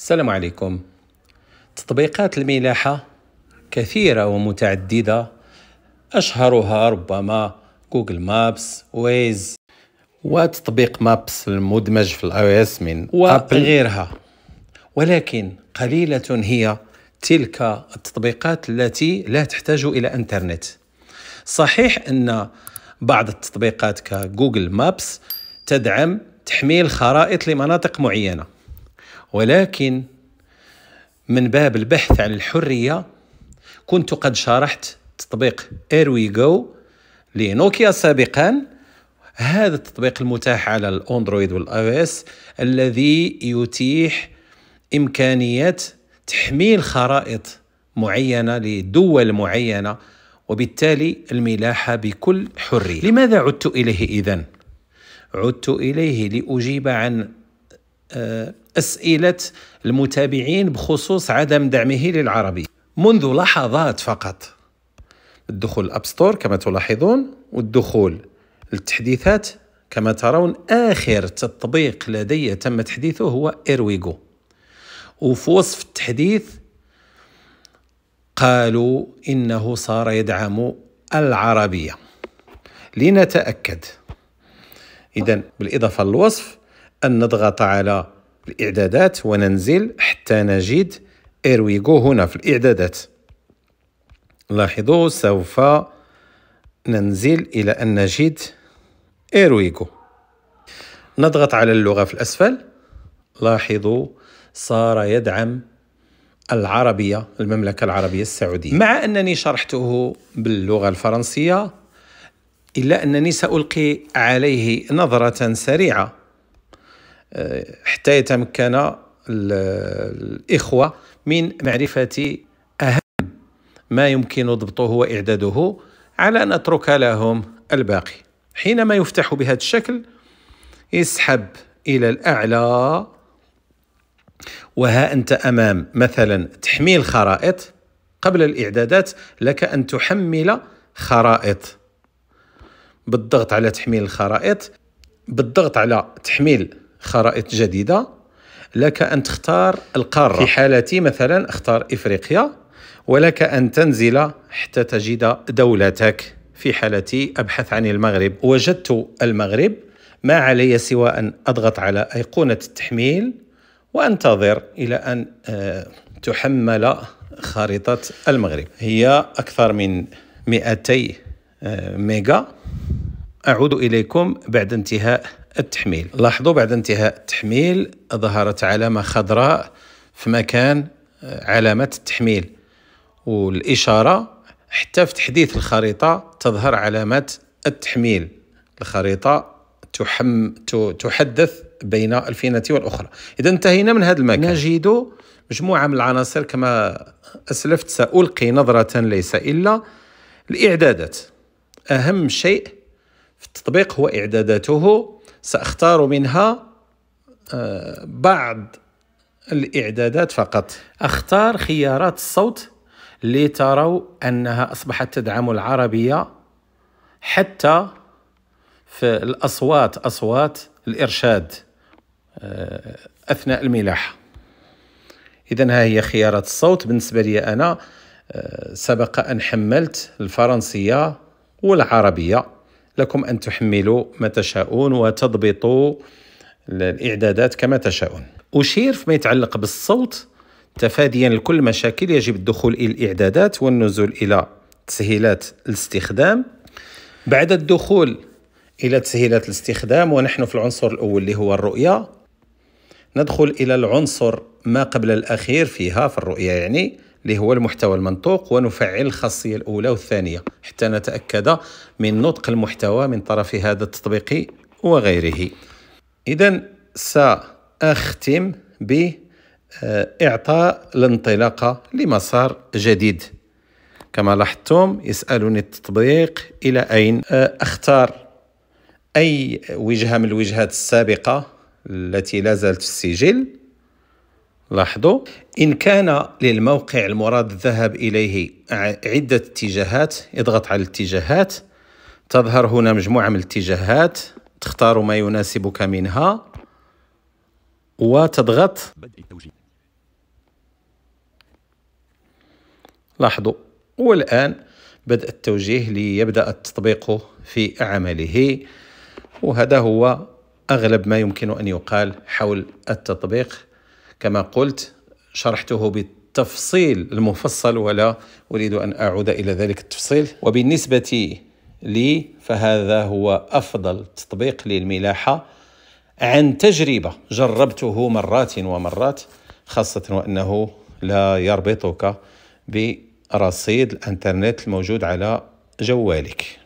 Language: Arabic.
السلام عليكم تطبيقات الملاحة كثيرة ومتعددة أشهرها ربما جوجل مابس ويز وتطبيق مابس المدمج في الاي اس من وغيرها ولكن قليلة هي تلك التطبيقات التي لا تحتاج إلى إنترنت صحيح أن بعض التطبيقات كجوجل مابس تدعم تحميل خرائط لمناطق معينه ولكن من باب البحث عن الحرية كنت قد شرحت تطبيق ايروي جو لنوكيا سابقا هذا التطبيق المتاح على الاندرويد والاي او اس الذي يتيح امكانيه تحميل خرائط معينه لدول معينه وبالتالي الملاحه بكل حريه. لماذا عدت اليه اذا؟ عدت اليه لاجيب عن أسئلة المتابعين بخصوص عدم دعمه للعربي منذ لحظات فقط الدخول الأب ستور كما تلاحظون والدخول للتحديثات كما ترون آخر تطبيق لدي تم تحديثه هو إرويجو وفي وصف التحديث قالوا إنه صار يدعم العربية لنتأكد إذا بالإضافة للوصف أن نضغط على الإعدادات وننزل حتى نجد إيرويغو هنا في الإعدادات لاحظوا سوف ننزل إلى أن نجد إيرويغو نضغط على اللغة في الأسفل لاحظوا صار يدعم العربية المملكة العربية السعودية مع أنني شرحته باللغة الفرنسية إلا أنني سألقي عليه نظرة سريعة حتى يتمكن الإخوة من معرفة أهم ما يمكن ضبطه وإعداده على أن نترك لهم الباقي حينما يفتح بهذا الشكل يسحب إلى الأعلى وها أنت أمام مثلا تحميل خرائط قبل الإعدادات لك أن تحمل خرائط بالضغط على تحميل الخرائط بالضغط على تحميل خرائط جديده لك ان تختار القاره في حالتي مثلا اختار افريقيا ولك ان تنزل حتى تجد دولتك في حالتي ابحث عن المغرب وجدت المغرب ما علي سوى ان اضغط على ايقونه التحميل وانتظر الى ان آه، تحمل خريطه المغرب هي اكثر من 200 آه، ميجا اعود اليكم بعد انتهاء التحميل لاحظوا بعد انتهاء التحميل ظهرت علامة خضراء في مكان آه، علامة التحميل والإشارة حتى في تحديث الخريطة تظهر علامة التحميل الخريطة تحم تحدث بين الفينة والأخرى إذا انتهينا من هذا المكان نجد مجموعة من العناصر كما أسلفت سألقي نظرة ليس إلا الإعدادات أهم شيء في التطبيق هو إعداداته سأختار منها آه، بعض الإعدادات فقط أختار خيارات الصوت لتروا أنها أصبحت تدعم العربية حتى في الأصوات أصوات الإرشاد آه، أثناء الملاحة إذا ها هي خيارات الصوت بالنسبة لي أنا آه، سبق أن حملت الفرنسية والعربية لكم أن تحملوا ما تشاءون وتضبطوا الإعدادات كما تشاءون أشير فيما يتعلق بالصوت تفاديا لكل المشاكل يجب الدخول إلى الإعدادات والنزول إلى تسهيلات الاستخدام بعد الدخول إلى تسهيلات الاستخدام ونحن في العنصر الأول اللي هو الرؤية ندخل إلى العنصر ما قبل الأخير فيها في الرؤية يعني اللي هو المحتوى المنطوق ونفعل الخاصية الأولى والثانية حتى نتأكد من نطق المحتوى من طرف هذا التطبيق وغيره إذا سأختم بإعطاء الانطلاقة لمسار جديد كما لاحظتم يسألني التطبيق إلى أين أختار أي وجهة من الوجهات السابقة التي لا زالت في السجل لاحظوا إن كان للموقع المراد الذهاب إليه عدة اتجاهات اضغط على الاتجاهات تظهر هنا مجموعة من الاتجاهات تختار ما يناسبك منها وتضغط لاحظوا والآن بدأ التوجيه ليبدأ التطبيق في عمله وهذا هو أغلب ما يمكن أن يقال حول التطبيق كما قلت شرحته بالتفصيل المفصل ولا أريد أن أعود إلى ذلك التفصيل وبالنسبة لي فهذا هو أفضل تطبيق للملاحة عن تجربة جربته مرات ومرات خاصة وأنه لا يربطك برصيد الانترنت الموجود على جوالك